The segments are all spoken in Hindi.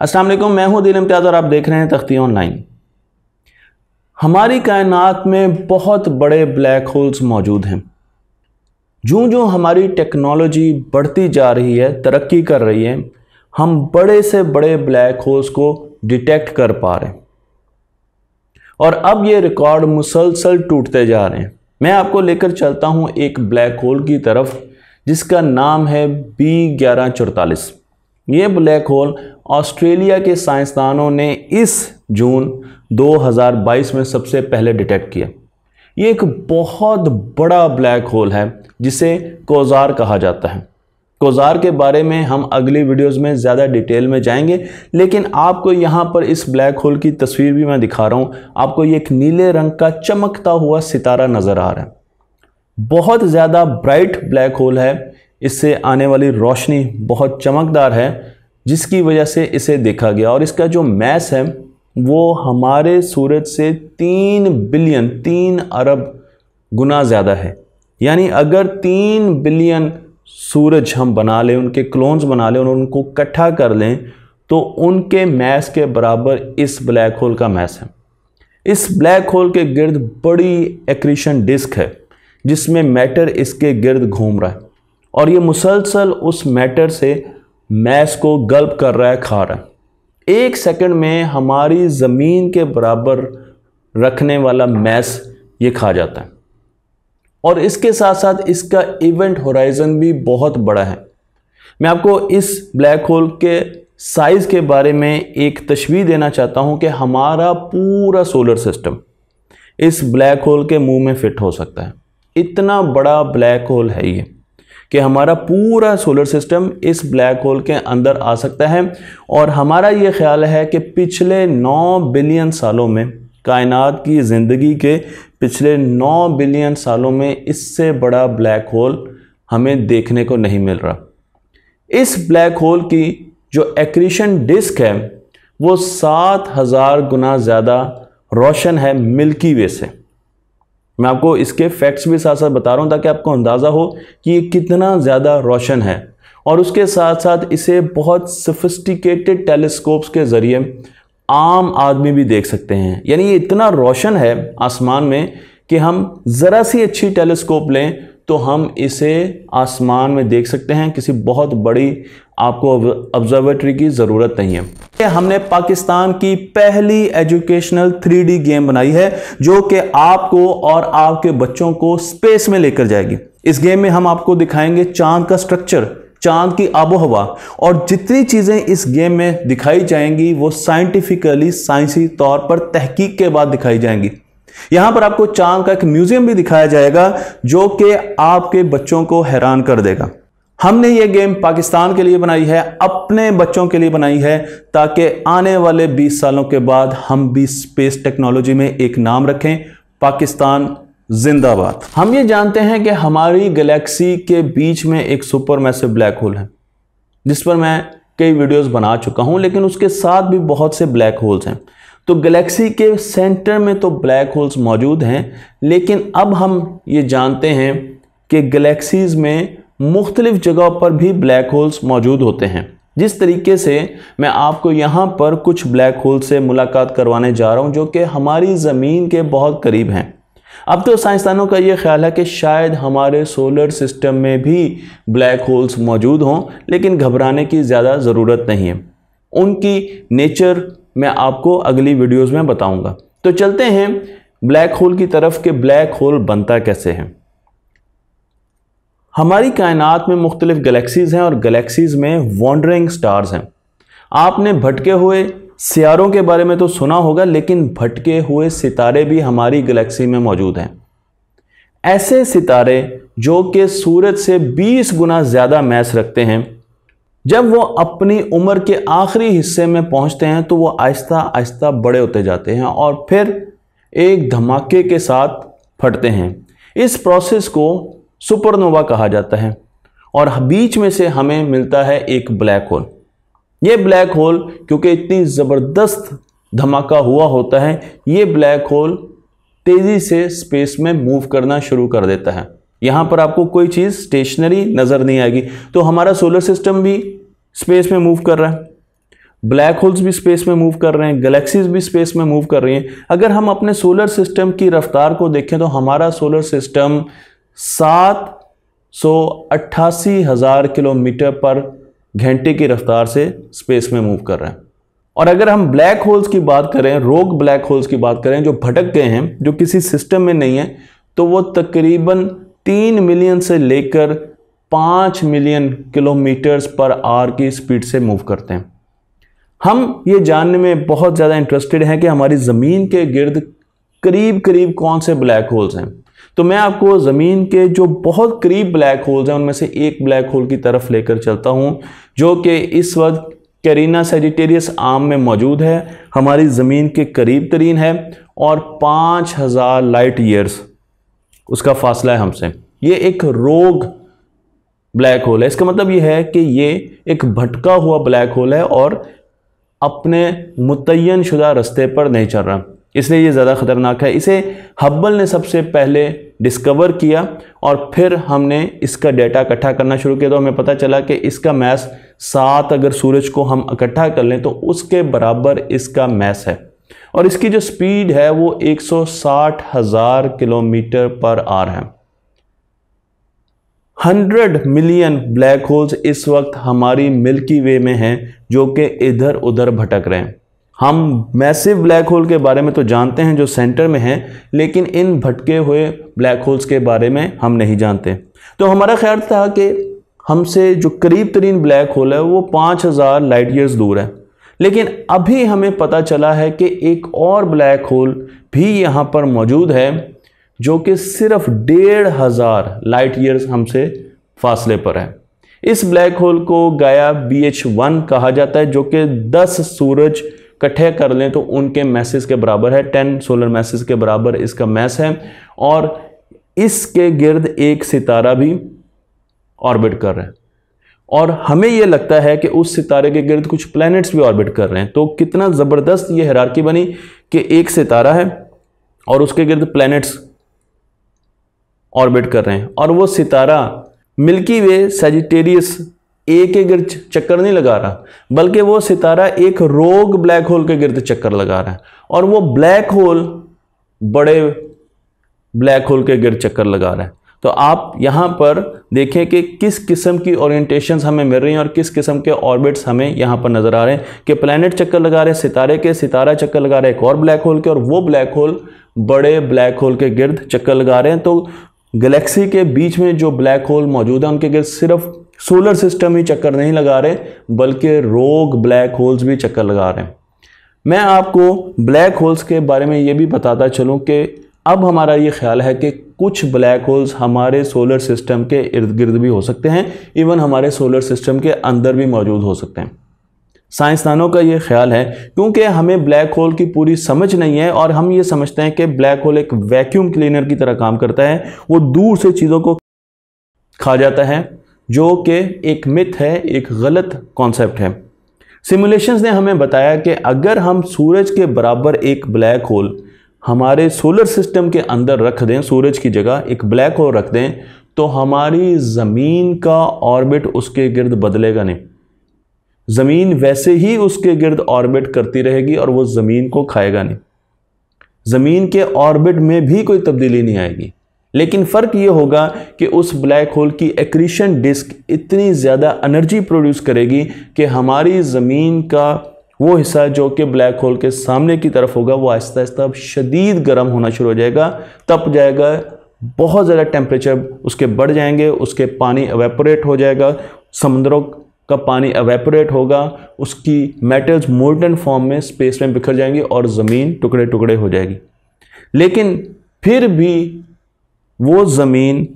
असलम मैं हूँ दिल इम्तियाज़ और आप देख रहे हैं तख्ती ऑनलाइन हमारी कायनात में बहुत बड़े ब्लैक होल्स मौजूद हैं जो जो हमारी टेक्नोलॉजी बढ़ती जा रही है तरक्की कर रही है हम बड़े से बड़े ब्लैक होल्स को डिटेक्ट कर पा रहे हैं और अब ये रिकॉर्ड मुसलसल टूटते जा रहे हैं मैं आपको लेकर चलता हूँ एक ब्लैक होल की तरफ जिसका नाम है बी ग्यारह चौतालीस ये ब्लैक होल ऑस्ट्रेलिया के साइंसदानों ने इस जून 2022 में सबसे पहले डिटेक्ट किया ये एक बहुत बड़ा ब्लैक होल है जिसे कोजार कहा जाता है कोजार के बारे में हम अगली वीडियोस में ज़्यादा डिटेल में जाएंगे लेकिन आपको यहाँ पर इस ब्लैक होल की तस्वीर भी मैं दिखा रहा हूँ आपको ये एक नीले रंग का चमकता हुआ सितारा नज़र आ रहा है बहुत ज़्यादा ब्राइट ब्लैक होल है इससे आने वाली रोशनी बहुत चमकदार है जिसकी वजह से इसे देखा गया और इसका जो मैस है वो हमारे सूरज से तीन बिलियन तीन अरब गुना ज़्यादा है यानी अगर तीन बिलियन सूरज हम बना लें उनके क्लोन्स बना लें और उनको इकट्ठा कर लें तो उनके मैस के बराबर इस ब्लैक होल का मैस है इस ब्लैक होल के गिर्द बड़ी एक्रीशन डिस्क है जिसमें मैटर इसके गिर्द घूम रहा है और ये मुसलसल उस मैटर से मैस को गल्प कर रहा है खा रहा है एक सेकंड में हमारी ज़मीन के बराबर रखने वाला मैस ये खा जाता है और इसके साथ साथ इसका इवेंट होराइज़न भी बहुत बड़ा है मैं आपको इस ब्लैक होल के साइज़ के बारे में एक तशवी देना चाहता हूँ कि हमारा पूरा सोलर सिस्टम इस ब्लैक होल के मुंह में फिट हो सकता है इतना बड़ा ब्लैक होल है ये कि हमारा पूरा सोलर सिस्टम इस ब्लैक होल के अंदर आ सकता है और हमारा ये ख्याल है कि पिछले 9 बिलियन सालों में कायनात की ज़िंदगी के पिछले 9 बिलियन सालों में इससे बड़ा ब्लैक होल हमें देखने को नहीं मिल रहा इस ब्लैक होल की जो एक्रीशन डिस्क है वो सात हज़ार गुना ज़्यादा रोशन है मिल्की वे से मैं आपको इसके फैक्ट्स भी साथ साथ बता रहा हूँ ताकि आपको अंदाज़ा हो कि ये कितना ज़्यादा रोशन है और उसके साथ साथ इसे बहुत सफिस्टिकेटेड टेलीस्कोप्स के ज़रिए आम आदमी भी देख सकते हैं यानी ये इतना रोशन है आसमान में कि हम ज़रा सी अच्छी टेलीस्कोप लें तो हम इसे आसमान में देख सकते हैं किसी बहुत बड़ी आपको ऑब्जर्वेटरी की ज़रूरत नहीं है हमने पाकिस्तान की पहली एजुकेशनल 3D गेम बनाई है जो कि आपको और आपके बच्चों को स्पेस में लेकर जाएगी इस गेम में हम आपको दिखाएंगे चांद का स्ट्रक्चर चांद की आबो हवा और जितनी चीज़ें इस गेम में दिखाई जाएंगी वो साइंटिफिकली साइंसी तौर पर तहकीक के बाद दिखाई जाएंगी यहां पर आपको चांद का एक म्यूजियम भी दिखाया जाएगा जो कि आपके बच्चों को हैरान कर देगा हमने ये गेम पाकिस्तान के लिए बनाई है अपने बच्चों के लिए बनाई है ताकि आने वाले 20 सालों के बाद हम भी स्पेस टेक्नोलॉजी में एक नाम रखें पाकिस्तान जिंदाबाद हम ये जानते हैं कि हमारी गैलेक्सी के बीच में एक सुपर मैसिव ब्लैक होल है जिस पर मैं कई वीडियोस बना चुका हूं लेकिन उसके साथ भी बहुत से ब्लैक होल्स हैं तो गैलेक्सी के सेंटर में तो ब्लैक होल्स मौजूद हैं लेकिन अब हम ये जानते हैं कि गैलेक्सीज़ में मुख्तलिफ़ जगहों पर भी ब्लैक होल्स मौजूद होते हैं जिस तरीके से मैं आपको यहाँ पर कुछ ब्लैक होल से मुलाकात करवाने जा रहा हूँ जो कि हमारी ज़मीन के बहुत करीब हैं अब तो साइंसदानों का ये ख्याल है कि शायद हमारे सोलर सिस्टम में भी ब्लैक होल्स मौजूद हों लेकिन घबराने की ज़्यादा ज़रूरत नहीं है उनकी नेचर मैं आपको अगली वीडियोज़ में बताऊँगा तो चलते हैं ब्लैक होल की तरफ के ब्लैक होल बनता कैसे है हमारी कायनात में मुख्तलिफ़ गलेक्सीज़ हैं और गलेक्सीज़ में वॉन्डरिंग स्टार्स हैं आपने भटके हुए सियारों के बारे में तो सुना होगा लेकिन भटके हुए सितारे भी हमारी गलेक्सी में मौजूद हैं ऐसे सितारे जो कि सूरज से 20 गुना ज़्यादा मैस रखते हैं जब वो अपनी उम्र के आखिरी हिस्से में पहुंचते हैं तो वो आहिस्ता आहिस्ता बड़े होते जाते हैं और फिर एक धमाके के साथ फटते हैं इस प्रोसेस को सुपरनोवा कहा जाता है और बीच में से हमें मिलता है एक ब्लैक होल ये ब्लैक होल क्योंकि इतनी ज़बरदस्त धमाका हुआ होता है ये ब्लैक होल तेज़ी से स्पेस में मूव करना शुरू कर देता है यहाँ पर आपको कोई चीज़ स्टेशनरी नज़र नहीं आएगी तो हमारा सोलर सिस्टम भी स्पेस में मूव कर रहा है ब्लैक होल्स भी स्पेस में मूव कर रहे हैं गैलेक्सीज भी स्पेस में मूव कर रही हैं अगर हम अपने सोलर सिस्टम की रफ्तार को देखें तो हमारा सोलर सिस्टम सात सौ अट्ठासी हज़ार किलोमीटर पर घंटे की रफ्तार से स्पेस में मूव कर रहे हैं और अगर हम ब्लैक होल्स की बात करें रोग ब्लैक होल्स की बात करें जो भटक गए हैं जो किसी सिस्टम में नहीं है तो वो तकरीबन तीन मिलियन से लेकर पाँच मिलियन किलोमीटर्स पर आवर की स्पीड से मूव करते हैं हम ये जानने में बहुत ज़्यादा इंटरेस्टेड हैं कि हमारी ज़मीन के गिर्द करीब करीब कौन से ब्लैक होल्स हैं तो मैं आपको ज़मीन के जो बहुत करीब ब्लैक होल्स हैं उनमें से एक ब्लैक होल की तरफ लेकर चलता हूँ जो कि इस वक्त करीना सेजिटेरियस आम में मौजूद है हमारी ज़मीन के करीब तरीन है और पाँच हज़ार लाइट ईयर्स उसका फासला है हमसे ये एक रोग ब्लैक होल है इसका मतलब ये है कि ये एक भटका हुआ ब्लैक होल है और अपने मुतन शुदा रस्ते पर नहीं चल रहा इसलिए ये ज़्यादा ख़तरनाक है इसे हब्बल ने सबसे पहले डिस्कवर किया और फिर हमने इसका डेटा इकट्ठा करना शुरू किया तो हमें पता चला कि इसका मैस सात अगर सूरज को हम इकट्ठा कर लें तो उसके बराबर इसका मैस है और इसकी जो स्पीड है वो एक सौ साठ हज़ार किलोमीटर पर आर है हंड्रेड मिलियन ब्लैक होल्स इस वक्त हमारी मिल्की वे में हैं जो कि इधर उधर भटक रहे हैं हम मैसिव ब्लैक होल के बारे में तो जानते हैं जो सेंटर में हैं लेकिन इन भटके हुए ब्लैक होल्स के बारे में हम नहीं जानते तो हमारा ख्याल था कि हमसे जो करीब तरीन ब्लैक होल है वो हज़ार लाइट ईयर्स दूर है लेकिन अभी हमें पता चला है कि एक और ब्लैक होल भी यहाँ पर मौजूद है जो कि सिर्फ डेढ़ हज़ार लाइट ईयर्स हमसे फासले पर है इस ब्लैक होल को गाया बी एच वन कहा जाता है जो कि दस सूरज कट्ठे कर लें तो उनके मैसेज के बराबर है टेन सोलर मैसेज के बराबर इसका मैस है और इसके गिर्द एक सितारा भी ऑर्बिट कर रहा है और हमें यह लगता है कि उस सितारे के गिर्द कुछ प्लैनेट्स भी ऑर्बिट कर रहे हैं तो कितना ज़बरदस्त ये हरारकी बनी कि एक सितारा है और उसके गिर्द प्लैनेट्स ऑर्बिट कर रहे हैं और वो सितारा मिल्की वे सेजिटेरियस ए के गिर्द चक्कर नहीं लगा रहा बल्कि वो सितारा एक रोग ब्लैक होल के गिर्द चक्कर लगा रहा है और वो ब्लैक होल बड़े ब्लैक होल के गिर्द चक्कर लगा रहा है तो आप यहाँ पर देखें कि किस किस्म की ओरिएंटेशंस हमें मिल रही हैं और किस किस्म के ऑर्बिट्स हमें यहाँ पर नज़र आ रहे हैं कि प्लैनेट चक्कर लगा रहे हैं सितारे के सितारा चक्कर लगा रहे हैं एक और ब्लैक होल के और वो ब्लैक होल बड़े ब्लैक होल के गिर्द चक्कर लगा रहे हैं तो गैलेक्सी के बीच में जो ब्लैक होल मौजूद है उनके गिर सिर्फ सोलर सिस्टम ही चक्कर नहीं लगा रहे बल्कि रोग ब्लैक होल्स भी चक्कर लगा रहे हैं मैं आपको ब्लैक होल्स के बारे में ये भी बताता चलूँ कि अब हमारा ये ख्याल है कि कुछ ब्लैक होल्स हमारे सोलर सिस्टम के इर्द गिर्द भी हो सकते हैं इवन हमारे सोलर सिस्टम के अंदर भी मौजूद हो सकते हैं साइंसदानों का ये ख्याल है क्योंकि हमें ब्लैक होल की पूरी समझ नहीं है और हम ये समझते हैं कि ब्लैक होल एक वैक्यूम क्लीनर की तरह काम करता है वो दूर से चीज़ों को खा जाता है जो कि एक मिथ है एक गलत कॉन्सेप्ट है सिमुलेशंस ने हमें बताया कि अगर हम सूरज के बराबर एक ब्लैक होल हमारे सोलर सिस्टम के अंदर रख दें सूरज की जगह एक ब्लैक होल रख दें तो हमारी ज़मीन का ऑर्बिट उसके गिर्द बदलेगा नहीं ज़मीन वैसे ही उसके गिर्द ऑर्बिट करती रहेगी और वो ज़मीन को खाएगा नहीं ज़मीन के ऑर्बिट में भी कोई तब्दीली नहीं आएगी लेकिन फ़र्क ये होगा कि उस ब्लैक होल की एक्रीशन डिस्क इतनी ज़्यादा एनर्जी प्रोड्यूस करेगी कि हमारी ज़मीन का वो हिस्सा जो कि ब्लैक होल के सामने की तरफ होगा वो आहिस्ता आहिस्ता अब शदीद गर्म होना शुरू हो जाएगा तप जाएगा बहुत ज़्यादा टेम्परेचर उसके बढ़ जाएंगे उसके पानी एवेपोरेट हो जाएगा समुद्रों का पानी एवेपोरेट होगा उसकी मेटल्स मोल्टन फॉर्म में स्पेस में बिखर जाएंगी और ज़मीन टुकड़े टुकड़े हो जाएगी लेकिन फिर भी वो ज़मीन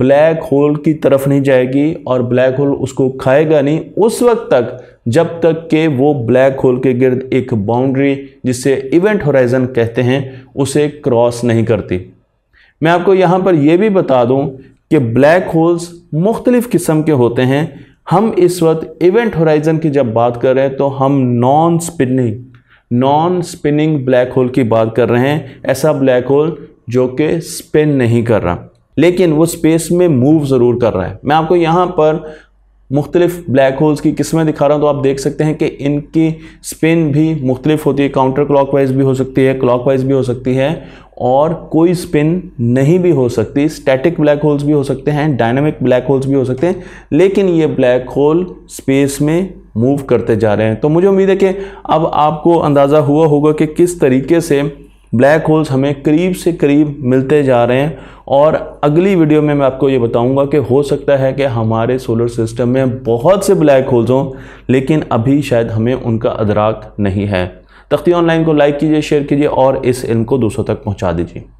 ब्लैक होल की तरफ नहीं जाएगी और ब्लैक होल उसको खाएगा नहीं उस वक्त तक जब तक के वो ब्लैक होल के गिर्द एक बाउंड्री जिसे इवेंट होराइजन कहते हैं उसे क्रॉस नहीं करती मैं आपको यहाँ पर यह भी बता दूँ कि ब्लैक होल्स मुख्तलिफ़ किस्म के होते हैं हम इस वक्त इवेंट होराइजन की जब बात कर रहे हैं तो हम non spinning non spinning black hole की बात कर रहे हैं ऐसा ब्लैक होल जो कि स्पिन नहीं कर रहा लेकिन वो स्पेस में मूव ज़रूर कर रहा है मैं आपको यहाँ पर मुख्तलिफ ब्लैक होल्स की किस्में दिखा रहा हूँ तो आप देख सकते हैं कि इनकी स्पिन भी मुख्तलिफ होती है काउंटर क्लॉकवाइज भी हो सकती है क्लॉकवाइज भी हो सकती है और कोई स्पिन नहीं भी हो सकती स्टैटिक ब्लैक होल्स भी हो सकते हैं डायनामिक ब्लैक होल्स भी हो सकते हैं लेकिन ये ब्लैक होल स्पेस में मूव करते जा रहे हैं तो मुझे उम्मीद है कि अब आपको अंदाज़ा हुआ होगा कि किस तरीके से ब्लैक होल्स हमें करीब से करीब मिलते जा रहे हैं और अगली वीडियो में मैं आपको ये बताऊंगा कि हो सकता है कि हमारे सोलर सिस्टम में बहुत से ब्लैक होल्स हों लेकिन अभी शायद हमें उनका अदराक नहीं है तख्ती ऑनलाइन को लाइक कीजिए शेयर कीजिए और इस इल्म को दूसरों तक पहुँचा दीजिए